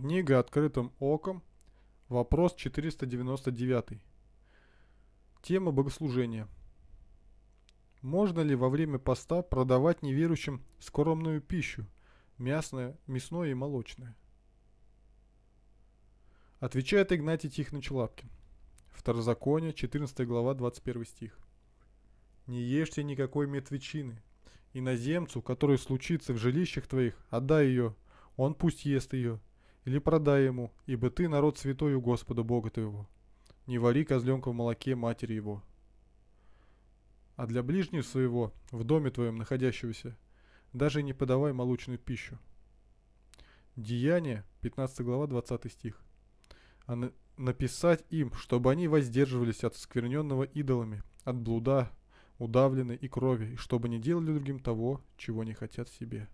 Книга «Открытым оком». Вопрос 499. Тема богослужения. Можно ли во время поста продавать неверующим скоромную пищу, мясное, мясное и молочное? Отвечает Игнатий Тихонович Лапкин. Второзаконие, 14 глава, 21 стих. «Не ешьте никакой мертвечины, иноземцу, который случится в жилищах твоих, отдай ее, он пусть ест ее, или продай ему, ибо ты народ святой у Господа Бога твоего. Не вари козленка в молоке матери его. А для ближнего своего, в доме твоем находящегося, даже не подавай молочную пищу. Деяние, 15 глава, 20 стих. А написать им, чтобы они воздерживались от скверненного идолами, от блуда, удавленной и крови, и чтобы не делали другим того, чего не хотят себе.